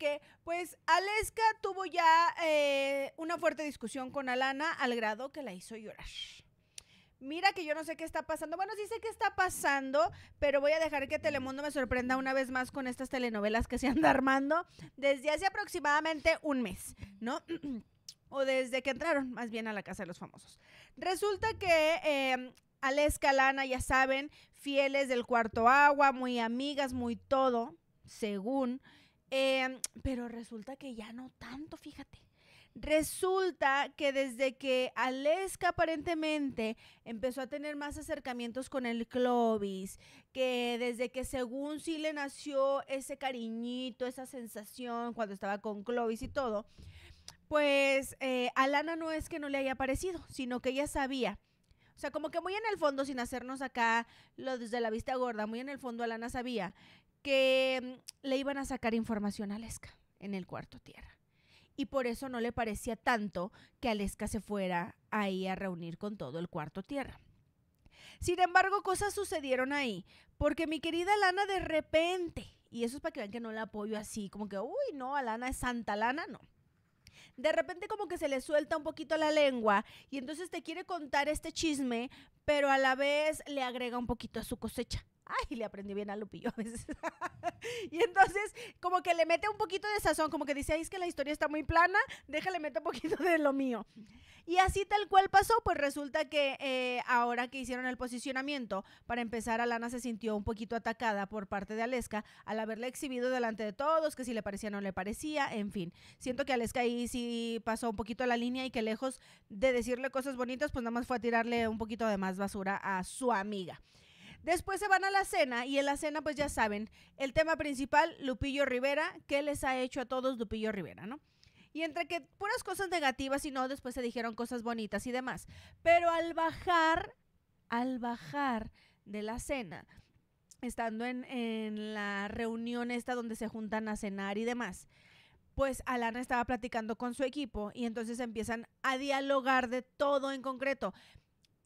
porque pues Aleska tuvo ya eh, una fuerte discusión con Alana al grado que la hizo llorar. Mira que yo no sé qué está pasando. Bueno, sí sé qué está pasando, pero voy a dejar que Telemundo me sorprenda una vez más con estas telenovelas que se anda armando desde hace aproximadamente un mes, ¿no? o desde que entraron más bien a la casa de los famosos. Resulta que eh, Aleska, Alana, ya saben, fieles del cuarto agua, muy amigas, muy todo, según Em, pero resulta que ya no tanto, fíjate. Resulta que desde que Aleska aparentemente empezó a tener más acercamientos con el Clovis, que desde que según sí le nació ese cariñito, esa sensación cuando estaba con Clovis y todo, pues eh, Alana no es que no le haya parecido, sino que ella sabía. O sea, como que muy en el fondo, sin hacernos acá lo desde la vista gorda, muy en el fondo Alana sabía que mm, le iban a sacar información a Aleska en el cuarto tierra. Y por eso no le parecía tanto que Aleska se fuera ahí a reunir con todo el cuarto tierra. Sin embargo, cosas sucedieron ahí, porque mi querida Lana de repente, y eso es para que vean que no la apoyo así, como que, uy, no, Alana es santa, Lana no. De repente como que se le suelta un poquito la lengua y entonces te quiere contar este chisme, pero a la vez le agrega un poquito a su cosecha ay, le aprendí bien a Lupillo y entonces, como que le mete un poquito de sazón, como que dice, ay, es que la historia está muy plana, déjale mete un poquito de lo mío. Y así tal cual pasó, pues resulta que eh, ahora que hicieron el posicionamiento, para empezar, Alana se sintió un poquito atacada por parte de Aleska al haberle exhibido delante de todos, que si le parecía no le parecía, en fin. Siento que Aleska ahí sí pasó un poquito la línea y que lejos de decirle cosas bonitas, pues nada más fue a tirarle un poquito de más basura a su amiga. Después se van a la cena y en la cena, pues ya saben, el tema principal, Lupillo Rivera, ¿qué les ha hecho a todos Lupillo Rivera, no? Y entre que puras cosas negativas y no, después se dijeron cosas bonitas y demás. Pero al bajar, al bajar de la cena, estando en, en la reunión esta donde se juntan a cenar y demás, pues Alana estaba platicando con su equipo y entonces empiezan a dialogar de todo en concreto.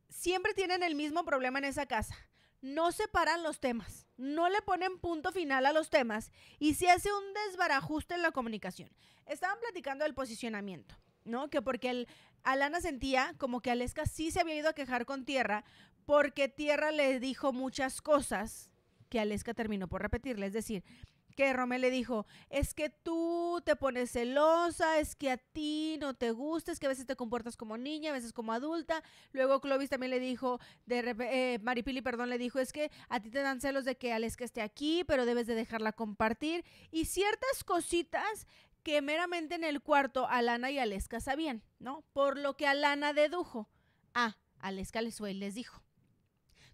Siempre tienen el mismo problema en esa casa no separan los temas, no le ponen punto final a los temas y se hace un desbarajuste en la comunicación. Estaban platicando del posicionamiento, ¿no? Que porque el, Alana sentía como que Aleska sí se había ido a quejar con Tierra porque Tierra le dijo muchas cosas que Aleska terminó por repetirle. Es decir, que Romel le dijo, es que tú te pones celosa, es que a ti no te gusta, es que a veces te comportas como niña, a veces como adulta. Luego Clovis también le dijo, de eh, Maripili, perdón, le dijo, es que a ti te dan celos de que Aleska esté aquí, pero debes de dejarla compartir. Y ciertas cositas que meramente en el cuarto Alana y Aleska sabían, ¿no? Por lo que Alana dedujo. Ah, Aleska les fue les dijo.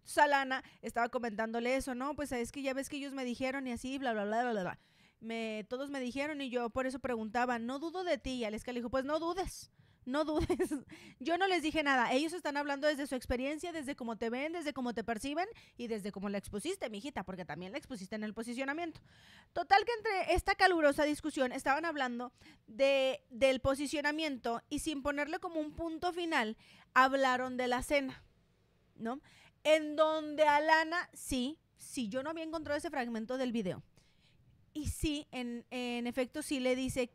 Salana estaba comentándole eso, ¿no? Pues es que ya ves que ellos me dijeron y así, bla, bla, bla, bla, bla. Me, todos me dijeron y yo por eso preguntaba, no dudo de ti. Y Aleska le dijo, pues no dudes. No dudes. Yo no les dije nada. Ellos están hablando desde su experiencia, desde cómo te ven, desde cómo te perciben y desde cómo la expusiste, mijita, porque también la expusiste en el posicionamiento. Total que entre esta calurosa discusión estaban hablando de, del posicionamiento y sin ponerle como un punto final, hablaron de la cena, ¿no? en donde Alana, sí, sí, yo no había encontrado ese fragmento del video. Y sí, en, efecto, sí le dice,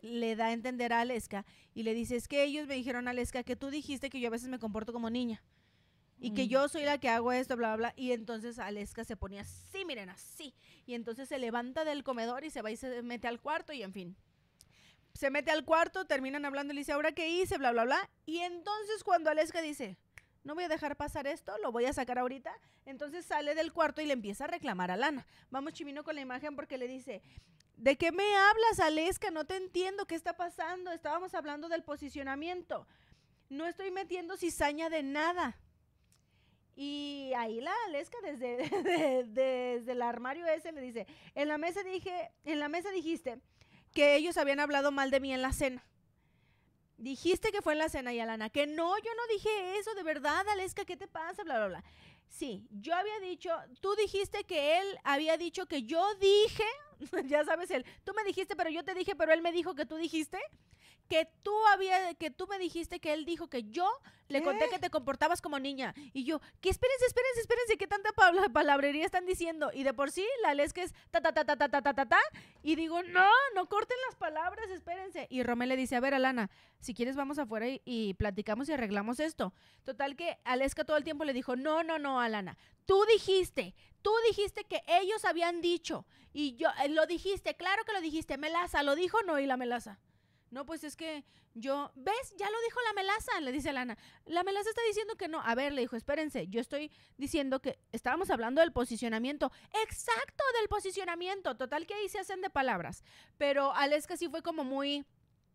le da a entender a Aleska y le dice, es que ellos me dijeron, Aleska, que tú dijiste que yo a veces me comporto como niña y que mm. yo soy la que hago esto, bla, bla, bla. Y entonces Aleska se ponía así, miren, así. Y entonces se levanta del comedor y se va y se mete al cuarto y en fin. Se mete al cuarto, terminan hablando y le dice, ¿ahora qué hice? Bla, bla, bla. Y entonces cuando Aleska dice, no voy a dejar pasar esto, lo voy a sacar ahorita. Entonces sale del cuarto y le empieza a reclamar a Lana. Vamos chimino con la imagen porque le dice, ¿de qué me hablas, Aleska? No te entiendo, ¿qué está pasando? Estábamos hablando del posicionamiento. No estoy metiendo cizaña de nada. Y ahí la Aleska desde, desde el armario ese le dice, en la mesa dije, en la mesa dijiste que ellos habían hablado mal de mí en la cena. Dijiste que fue en la cena, y Alana, Que no, yo no dije eso, de verdad, Aleska, ¿qué te pasa? Bla, bla, bla. Sí, yo había dicho, tú dijiste que él había dicho que yo dije, ya sabes él, tú me dijiste, pero yo te dije, pero él me dijo que tú dijiste que tú había, que tú me dijiste que él dijo que yo le conté que te comportabas como niña. Y yo, que espérense, espérense, espérense, qué tanta palabrería están diciendo. Y de por sí, la les es ta ta ta ta ta ta ta ta Y digo, no, no corten las palabras, espérense. Y Romel le dice, a ver, Alana, si quieres vamos afuera y, platicamos y arreglamos esto. Total que Aleska todo el tiempo le dijo, no, no, no, Alana, tú dijiste, tú dijiste que ellos habían dicho. Y yo, eh, lo dijiste, claro que lo dijiste, Melaza, lo dijo no y la Melaza. No, pues es que yo, ¿ves? Ya lo dijo la melaza, le dice Lana. La melaza está diciendo que no. A ver, le dijo, espérense, yo estoy diciendo que estábamos hablando del posicionamiento. Exacto, del posicionamiento. Total que ahí se hacen de palabras. Pero Aleska sí fue como muy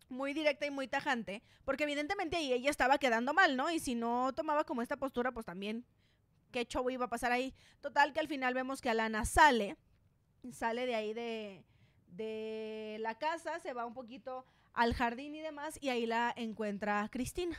muy directa y muy tajante, porque evidentemente ahí ella estaba quedando mal, ¿no? Y si no tomaba como esta postura, pues también qué show iba a pasar ahí. Total que al final vemos que Alana sale, sale de ahí de, de la casa, se va un poquito al jardín y demás, y ahí la encuentra Cristina.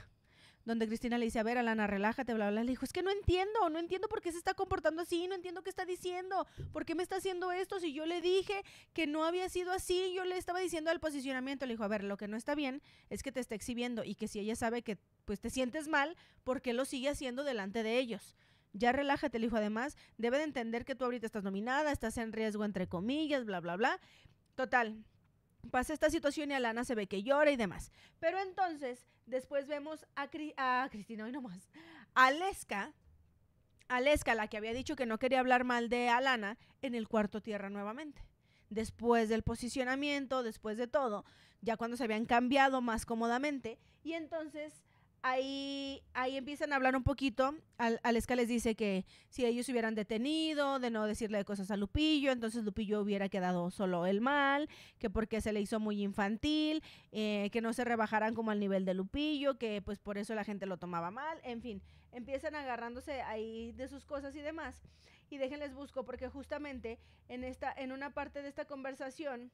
Donde Cristina le dice, a ver, Alana, relájate, bla, bla, Le dijo, es que no entiendo, no entiendo por qué se está comportando así, no entiendo qué está diciendo, por qué me está haciendo esto, si yo le dije que no había sido así, yo le estaba diciendo al posicionamiento. Le dijo, a ver, lo que no está bien es que te está exhibiendo y que si ella sabe que pues te sientes mal, ¿por qué lo sigue haciendo delante de ellos? ya relájate, le dijo además, debe de entender que tú ahorita estás nominada, estás en riesgo entre comillas, bla, bla, bla. Total, pasa esta situación y Alana se ve que llora y demás. Pero entonces, después vemos a, a Cristina, hoy nomás, a Lesca, a la que había dicho que no quería hablar mal de Alana, en el cuarto tierra nuevamente. Después del posicionamiento, después de todo, ya cuando se habían cambiado más cómodamente, y entonces ahí, ahí empiezan a hablar un poquito. Al, les dice que si ellos hubieran detenido, de no decirle cosas a Lupillo, entonces Lupillo hubiera quedado solo el mal, que porque se le hizo muy infantil, eh, que no se rebajaran como al nivel de Lupillo, que pues por eso la gente lo tomaba mal, en fin, empiezan agarrándose ahí de sus cosas y demás. Y déjenles busco, porque justamente en, esta, en una parte de esta conversación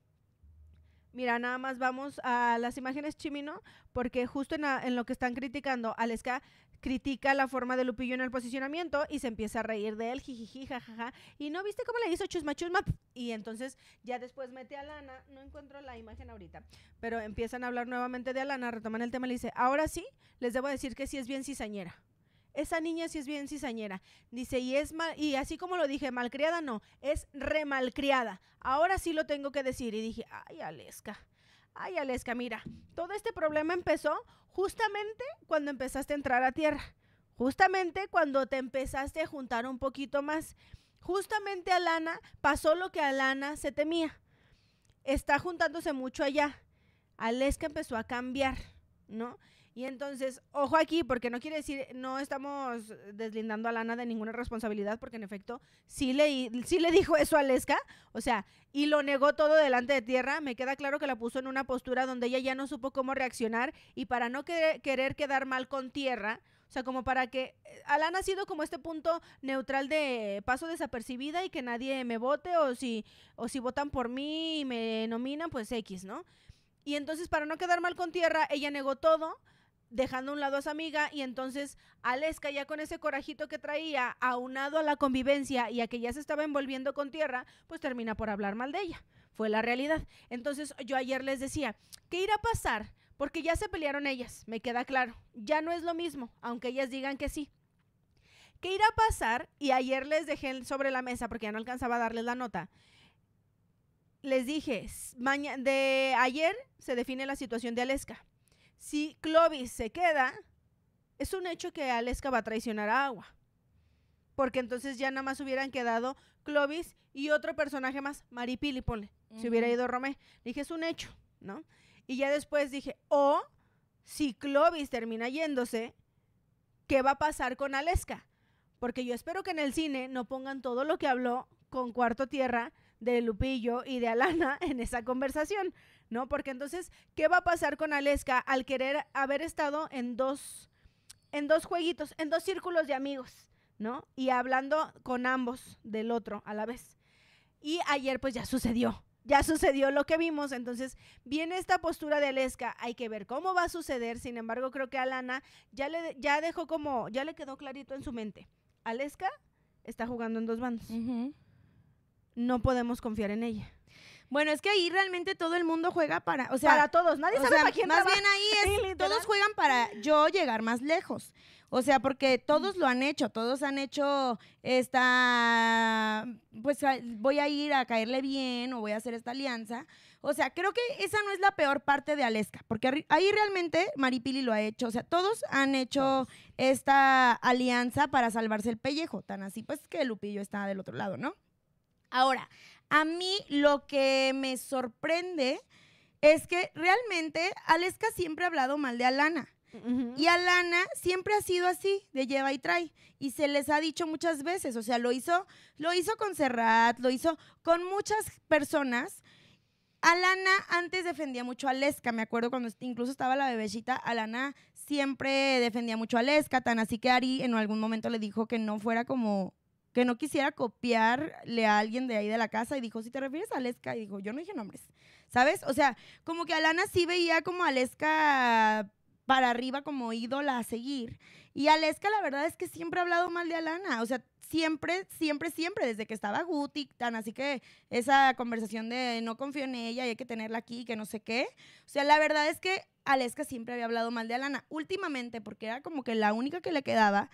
Mira, nada más vamos a las imágenes Chimino, porque justo en, lo que están criticando, Aleska critica la forma de Lupillo en el posicionamiento y se empieza a reír de él, jijiji, jajaja. Y no viste cómo le hizo chusma chusma. Y entonces ya después mete a Lana, no encuentro la imagen ahorita, pero empiezan a hablar nuevamente de Alana, retoman el tema y le dice, ahora sí, les debo decir que sí es bien cizañera. Esa niña sí es bien cizañera. Dice, y es mal, y así como lo dije, malcriada no, es remalcriada. Ahora sí lo tengo que decir. Y dije, ay, Aleska, Ay, Aleska, mira, todo este problema empezó justamente cuando empezaste a entrar a tierra. Justamente cuando te empezaste a juntar un poquito más. Justamente a Lana pasó lo que a Lana se temía. Está juntándose mucho allá. Aleska empezó a cambiar, ¿no? Y entonces, ojo aquí, porque no quiere decir, no estamos deslindando a Lana de ninguna responsabilidad, porque en efecto, sí le, sí le dijo eso a Lesca, o sea, y lo negó todo delante de tierra. Me queda claro que la puso en una postura donde ella ya no supo cómo reaccionar y para no querer quedar mal con tierra, o sea, como para que Alana eh, ha sido como este punto neutral de paso desapercibida y que nadie me vote o si o si votan por mí y me nominan, pues X, ¿no? Y entonces para no quedar mal con tierra, ella negó todo, dejando a un lado a su amiga y entonces Aleska ya con ese corajito que traía, aunado a la convivencia y a que ya se estaba envolviendo con tierra, pues termina por hablar mal de ella. Fue la realidad. Entonces yo ayer les decía, ¿qué irá a pasar? Porque ya se pelearon ellas, me queda claro. Ya no es lo mismo, aunque ellas digan que sí. ¿Qué irá a pasar? Y ayer les dejé sobre la mesa porque ya no alcanzaba a darles la nota les dije, de ayer se define la situación de Aleska si Clovis se queda, es un hecho que Aleska va a traicionar a Agua. Porque entonces ya nada más hubieran quedado Clovis y otro personaje más, Maripili, ponle. Si hubiera ido Romé. Dije, es un hecho, ¿no? Y ya después dije, o si Clovis termina yéndose, ¿qué va a pasar con Aleska? Porque yo espero que en el cine no pongan todo lo que habló con Cuarto Tierra de Lupillo y de Alana en esa conversación, ¿no? Porque entonces, ¿qué va a pasar con Aleska al querer haber estado en dos, en dos jueguitos, en dos círculos de amigos, ¿no? Y hablando con ambos del otro a la vez. Y ayer pues ya sucedió, ya sucedió lo que vimos, entonces viene esta postura de Aleska, hay que ver cómo va a suceder, sin embargo creo que Alana ya le ya dejó como, ya le quedó clarito en su mente, Aleska está jugando en dos bandos no podemos confiar en ella. Bueno, es que ahí realmente todo el mundo juega para, o sea, para todos, nadie sabe para quién Más bien ahí es todos juegan para yo llegar más lejos. O sea, porque todos lo han hecho, todos han hecho esta pues voy a ir a caerle bien o voy a hacer esta alianza. O sea, creo que esa no es la peor parte de Aleska, porque ahí realmente Maripili lo ha hecho, o sea, todos han hecho esta alianza para salvarse el pellejo, tan así pues que Lupillo está del otro lado, ¿no? Ahora, a mí lo que me sorprende es que realmente Aleska siempre ha hablado mal de Alana. Y Alana siempre ha sido así, de lleva y trae. Y se les ha dicho muchas veces, o sea, lo hizo, lo hizo con Serrat, lo hizo con muchas personas. Alana antes defendía mucho a Aleska. me acuerdo cuando incluso estaba la bebecita, Alana siempre defendía mucho a Aleska. tan así que Ari en algún momento le dijo que no fuera como que no quisiera copiarle a alguien de ahí de la casa y dijo, si te refieres a Aleska, y dijo, yo no dije nombres, ¿sabes? O sea, como que Alana sí veía como a Aleska para arriba como ídola a seguir. Y Aleska la verdad es que siempre ha hablado mal de Alana, o sea, siempre, siempre, siempre, desde que estaba Guti, tan así que esa conversación de no confío en ella y hay que tenerla aquí, y que no sé qué. O sea, la verdad es que Aleska siempre había hablado mal de Alana. Últimamente, porque era como que la única que le quedaba,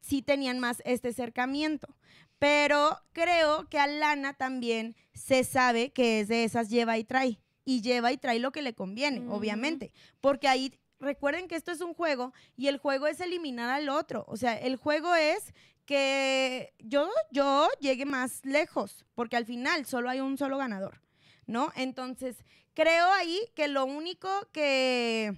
sí tenían más este cercamiento. Pero creo que a Lana también se sabe que es de esas lleva y trae. Y lleva y trae lo que le conviene, obviamente. Porque ahí recuerden que esto es un juego y el juego es eliminar al otro. O sea, el juego es que yo, yo llegue más lejos, porque al final solo hay un solo ganador, ¿no? Entonces, creo ahí que lo único que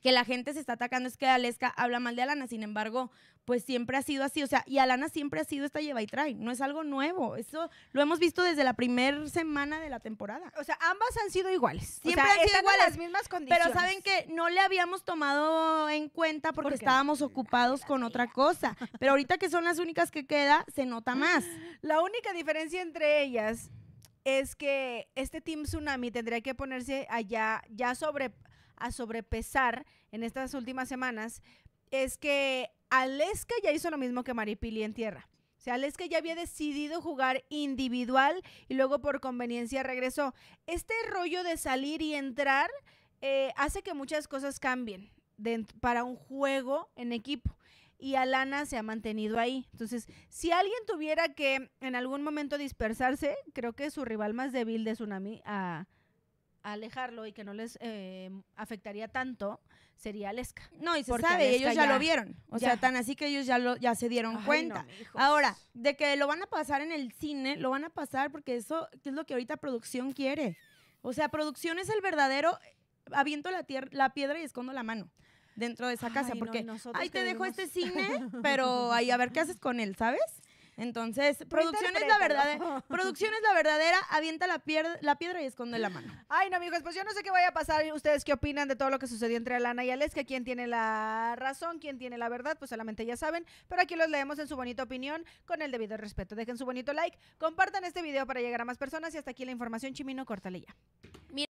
que la gente se está atacando es que Aleska habla mal de Alana, sin embargo, pues siempre ha sido así, o sea, y Alana siempre ha sido esta lleva y trae, no es algo nuevo, eso lo hemos visto desde la primera semana de la temporada. O sea, ambas han sido iguales, siempre han sido iguales, las mismas condiciones. Pero saben que no le habíamos tomado en cuenta porque estábamos ocupados con otra cosa, pero ahorita que son las únicas que queda, se nota más. La única diferencia entre ellas es que este Team Tsunami tendría que ponerse allá ya sobre a sobrepesar en estas últimas semanas es que Aleska ya hizo lo mismo que Maripili en tierra. O sea, Aleska ya había decidido jugar individual y luego por conveniencia regresó. Este rollo de salir y entrar eh, hace que muchas cosas cambien para un juego en equipo. Y Alana se ha mantenido ahí. Entonces, si alguien tuviera que en algún momento dispersarse, creo que su rival más débil de Tsunami a alejarlo y que no les eh, afectaría tanto sería lesca. No, y se sabe, ellos ya, lo vieron. O sea, tan así que ellos ya, lo, ya se dieron cuenta. Ahora, de que lo van a pasar en el cine, lo van a pasar porque eso es lo que ahorita producción quiere. O sea, producción es el verdadero eh, aviento la, la piedra y escondo la mano dentro de esa casa, porque ahí te dejo este cine, pero ahí a ver qué haces con él, ¿sabes? Entonces, producción es la verdadera. producción es la verdadera, avienta la, piedra y esconde la mano. Ay, no, amigos, pues yo no sé qué vaya a pasar. ¿Ustedes qué opinan de todo lo que sucedió entre Alana y Aleska? ¿Quién tiene la razón? ¿Quién tiene la verdad? Pues solamente ya saben. Pero aquí los leemos en su bonita opinión con el debido respeto. Dejen su bonito like, compartan este video para llegar a más personas y hasta aquí la información. Chimino, córtale ya.